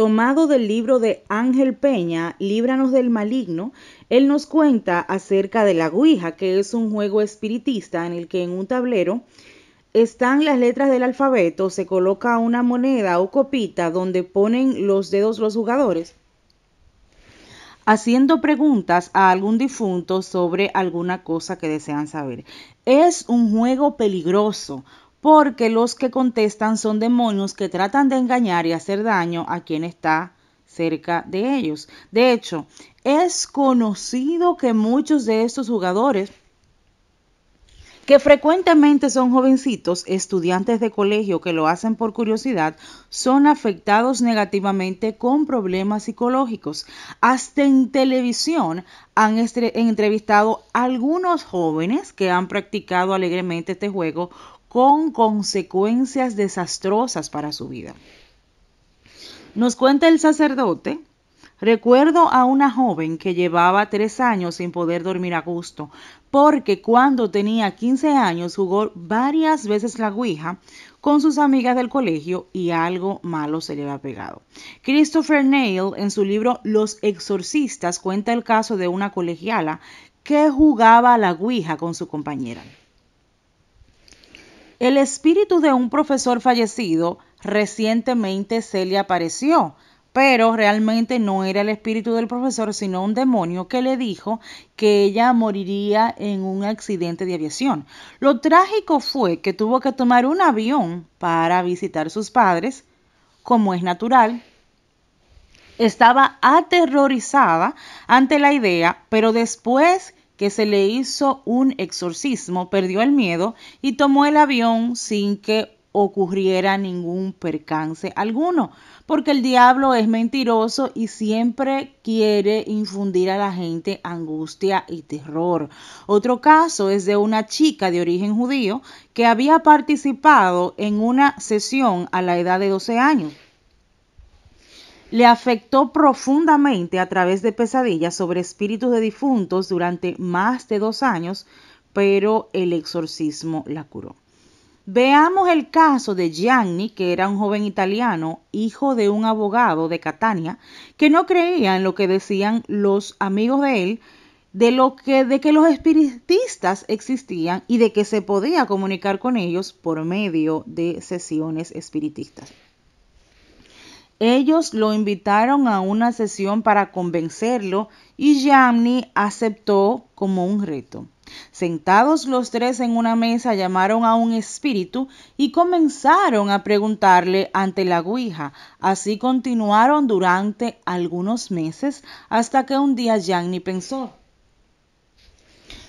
tomado del libro de Ángel Peña, Líbranos del Maligno, él nos cuenta acerca de la guija, que es un juego espiritista en el que en un tablero están las letras del alfabeto, se coloca una moneda o copita donde ponen los dedos los jugadores, haciendo preguntas a algún difunto sobre alguna cosa que desean saber. Es un juego peligroso porque los que contestan son demonios que tratan de engañar y hacer daño a quien está cerca de ellos. De hecho, es conocido que muchos de estos jugadores que frecuentemente son jovencitos, estudiantes de colegio que lo hacen por curiosidad, son afectados negativamente con problemas psicológicos. Hasta en televisión han entrevistado a algunos jóvenes que han practicado alegremente este juego con consecuencias desastrosas para su vida. Nos cuenta el sacerdote, recuerdo a una joven que llevaba tres años sin poder dormir a gusto, porque cuando tenía 15 años jugó varias veces la Ouija con sus amigas del colegio y algo malo se le había pegado. Christopher neil en su libro Los exorcistas cuenta el caso de una colegiala que jugaba la Ouija con su compañera. El espíritu de un profesor fallecido recientemente se le apareció, pero realmente no era el espíritu del profesor, sino un demonio que le dijo que ella moriría en un accidente de aviación. Lo trágico fue que tuvo que tomar un avión para visitar sus padres, como es natural. Estaba aterrorizada ante la idea, pero después que se le hizo un exorcismo, perdió el miedo y tomó el avión sin que ocurriera ningún percance alguno, porque el diablo es mentiroso y siempre quiere infundir a la gente angustia y terror. Otro caso es de una chica de origen judío que había participado en una sesión a la edad de 12 años le afectó profundamente a través de pesadillas sobre espíritus de difuntos durante más de dos años, pero el exorcismo la curó. Veamos el caso de Gianni, que era un joven italiano, hijo de un abogado de Catania, que no creía en lo que decían los amigos de él, de lo que de que los espiritistas existían y de que se podía comunicar con ellos por medio de sesiones espiritistas. Ellos lo invitaron a una sesión para convencerlo y Gianni aceptó como un reto. Sentados los tres en una mesa llamaron a un espíritu y comenzaron a preguntarle ante la guija. Así continuaron durante algunos meses hasta que un día Gianni pensó,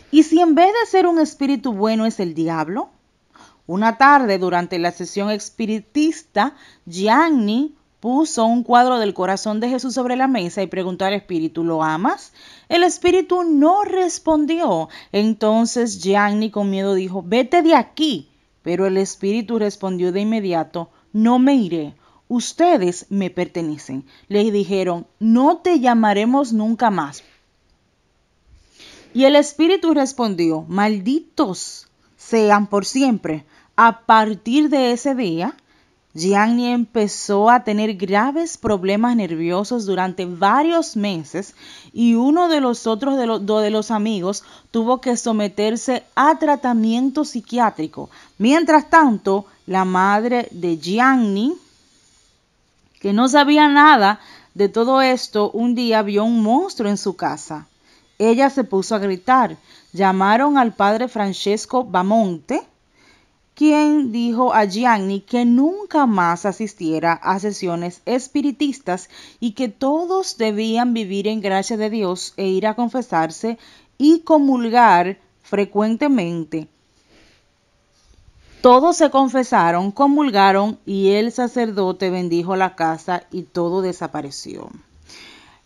¿y si en vez de ser un espíritu bueno es el diablo? Una tarde durante la sesión espiritista, Gianni puso un cuadro del corazón de Jesús sobre la mesa y preguntó al espíritu, ¿lo amas? El espíritu no respondió. Entonces Gianni con miedo dijo, vete de aquí. Pero el espíritu respondió de inmediato, no me iré. Ustedes me pertenecen. Le dijeron, no te llamaremos nunca más. Y el espíritu respondió, malditos sean por siempre. A partir de ese día, Gianni empezó a tener graves problemas nerviosos durante varios meses y uno de los otros de, de, los amigos tuvo que someterse a tratamiento psiquiátrico. Mientras tanto, la madre de Gianni, que no sabía nada de todo esto, un día vio un monstruo en su casa. Ella se puso a gritar. Llamaron al padre Francesco Bamonte, quien dijo a Gianni que nunca más asistiera a sesiones espiritistas y que todos debían vivir en gracia de Dios e ir a confesarse y comulgar frecuentemente. Todos se confesaron, comulgaron y el sacerdote bendijo la casa y todo desapareció.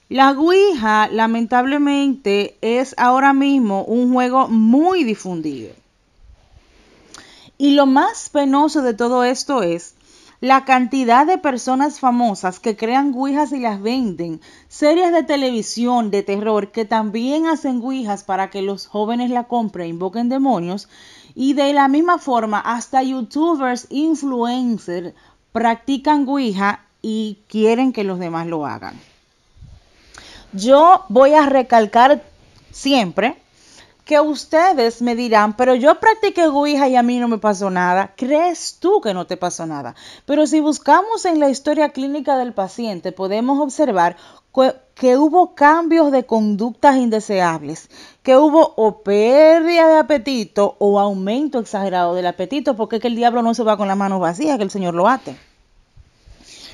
La Ouija lamentablemente es ahora mismo un juego muy difundido. Y lo más penoso de todo esto es la cantidad de personas famosas que crean guijas y las venden, series de televisión de terror que también hacen guijas para que los jóvenes la compren e invoquen demonios, y de la misma forma hasta youtubers, influencers practican guija y quieren que los demás lo hagan. Yo voy a recalcar siempre que ustedes me dirán, pero yo practiqué guija y a mí no me pasó nada. ¿Crees tú que no te pasó nada? Pero si buscamos en la historia clínica del paciente, podemos observar que hubo cambios de conductas indeseables, que hubo o pérdida de apetito o aumento exagerado del apetito, porque es que el diablo no se va con las manos vacías, que el Señor lo ate.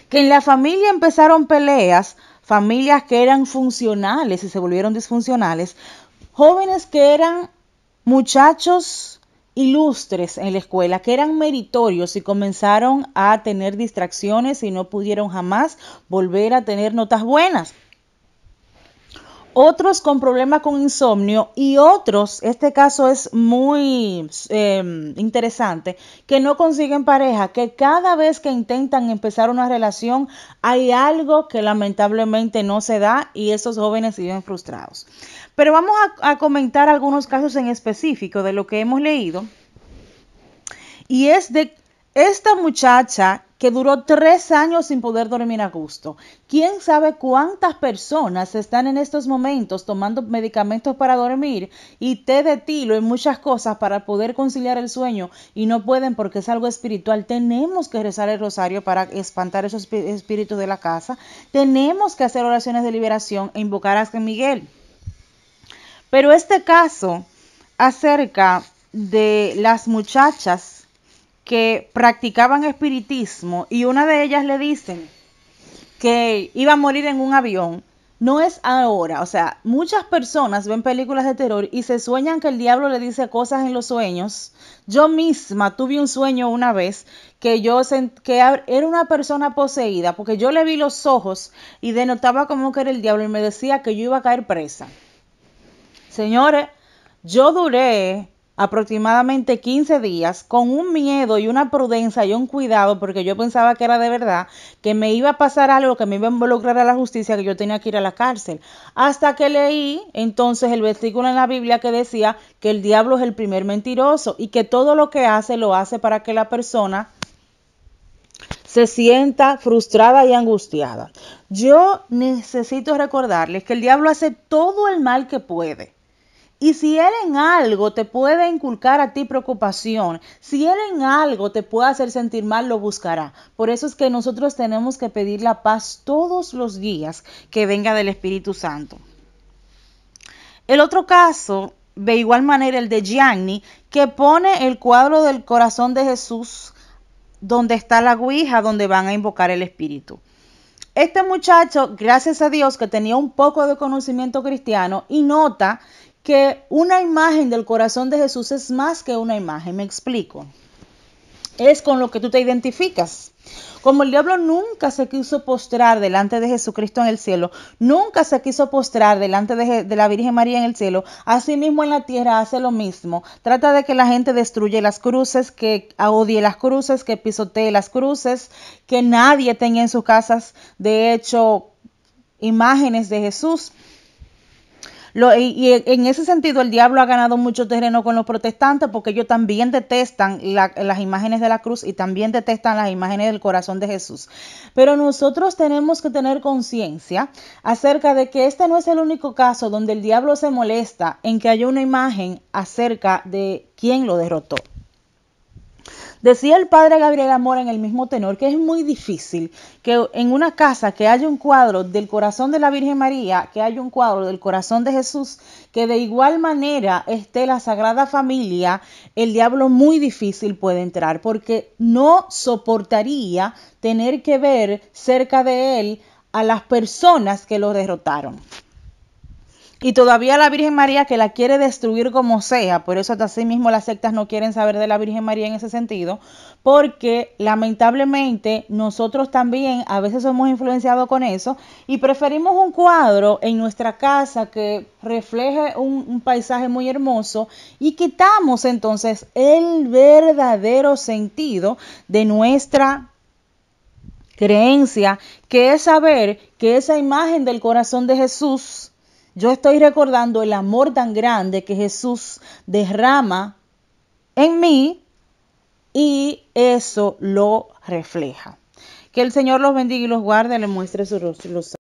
Que en la familia empezaron peleas, familias que eran funcionales y se volvieron disfuncionales, jóvenes que eran muchachos ilustres en la escuela, que eran meritorios y comenzaron a tener distracciones y no pudieron jamás volver a tener notas buenas. Otros con problemas con insomnio y otros, este caso es muy em, interesante, que no consiguen pareja, que cada vez que intentan empezar una relación hay algo que lamentablemente no se da y esos jóvenes siguen frustrados. Pero vamos a, comentar algunos casos en específico de lo que hemos leído. Y es de esta muchacha que duró tres años sin poder dormir a gusto. ¿Quién sabe cuántas personas están en estos momentos tomando medicamentos para dormir y té de tilo y muchas cosas para poder conciliar el sueño y no pueden porque es algo espiritual? Tenemos que rezar el rosario para espantar esos espíritus de la casa. Tenemos que hacer oraciones de liberación e invocar a San Miguel. Pero este caso acerca de las muchachas que practicaban espiritismo y una de ellas le dicen que iba a morir en un avión, no es ahora. O sea, muchas personas ven películas de terror y se sueñan que el diablo le dice cosas en los sueños. Yo misma tuve un sueño una vez que yo que era una persona poseída porque yo le vi los ojos y denotaba como que era el diablo y me decía que yo iba a caer presa. Señores, yo duré aproximadamente 15 días con un miedo y una prudencia y un cuidado porque yo pensaba que era de verdad que me iba a pasar algo que me iba a involucrar a la justicia que yo tenía que ir a la cárcel hasta que leí entonces el versículo en la Biblia que decía que el diablo es el primer mentiroso y que todo lo que hace lo hace para que la persona se sienta frustrada y angustiada. Yo necesito recordarles que el diablo hace todo el mal que puede y si Él en algo te puede inculcar a ti preocupación, si Él en algo te puede hacer sentir mal, lo buscará. Por eso es que nosotros tenemos que pedir la paz todos los días que venga del Espíritu Santo. El otro caso, de igual manera el de Gianni, que pone el cuadro del corazón de Jesús donde está la guija donde van a invocar el Espíritu. Este muchacho, gracias a Dios, que tenía un poco de conocimiento cristiano y nota que una imagen del corazón de Jesús es más que una imagen, me explico. Es con lo que tú te identificas. Como el diablo nunca se quiso postrar delante de Jesucristo en el cielo, nunca se quiso postrar delante de, la Virgen María en el cielo, asimismo en la tierra hace lo mismo. Trata de que la gente destruye las cruces, que odie las cruces, que pisotee las cruces, que nadie tenga en sus casas, de hecho, imágenes de Jesús y, en ese sentido, el diablo ha ganado mucho terreno con los protestantes porque ellos también detestan las imágenes de la cruz y también detestan las imágenes del corazón de Jesús. Pero nosotros tenemos que tener conciencia acerca de que este no es el único caso donde el diablo se molesta en que haya una imagen acerca de quién lo derrotó. Decía el padre Gabriel amor en el mismo tenor que es muy difícil que en una casa que haya un cuadro del corazón de la Virgen María, que haya un cuadro del corazón de Jesús, que de igual manera esté la Sagrada Familia, el diablo muy difícil puede entrar porque no soportaría tener que ver cerca de él a las personas que lo derrotaron. Y todavía la Virgen María que la quiere destruir como sea, por eso hasta sí mismo las sectas no quieren saber de la Virgen María en ese sentido, porque lamentablemente nosotros también a veces somos influenciados con eso y preferimos un cuadro en nuestra casa que refleje un, un paisaje muy hermoso y quitamos entonces el verdadero sentido de nuestra creencia, que es saber que esa imagen del corazón de Jesús yo estoy recordando el amor tan grande que Jesús derrama en mí y eso lo refleja. Que el Señor los bendiga y los guarde, le muestre su rostro los